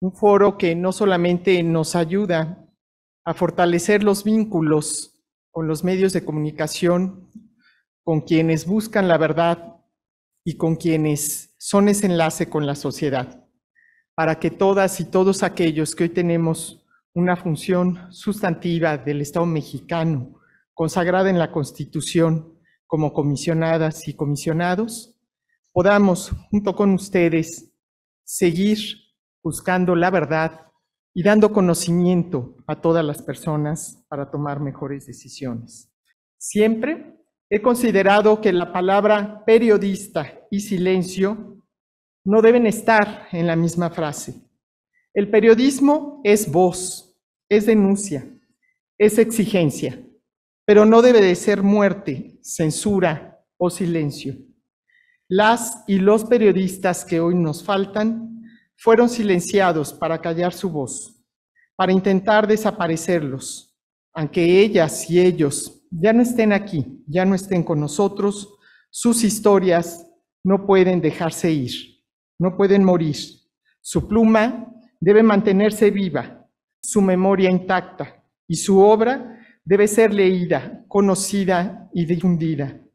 un foro que no solamente nos ayuda a fortalecer los vínculos con los medios de comunicación, con quienes buscan la verdad y con quienes son ese enlace con la sociedad, para que todas y todos aquellos que hoy tenemos una función sustantiva del Estado mexicano, consagrada en la Constitución como comisionadas y comisionados, podamos, junto con ustedes, seguir buscando la verdad y dando conocimiento a todas las personas para tomar mejores decisiones. Siempre he considerado que la palabra periodista y silencio no deben estar en la misma frase. El periodismo es voz, es denuncia, es exigencia, pero no debe de ser muerte, censura o silencio. Las y los periodistas que hoy nos faltan fueron silenciados para callar su voz, para intentar desaparecerlos, aunque ellas y ellos ya no estén aquí, ya no estén con nosotros, sus historias no pueden dejarse ir, no pueden morir. Su pluma debe mantenerse viva, su memoria intacta y su obra debe ser leída, conocida y difundida.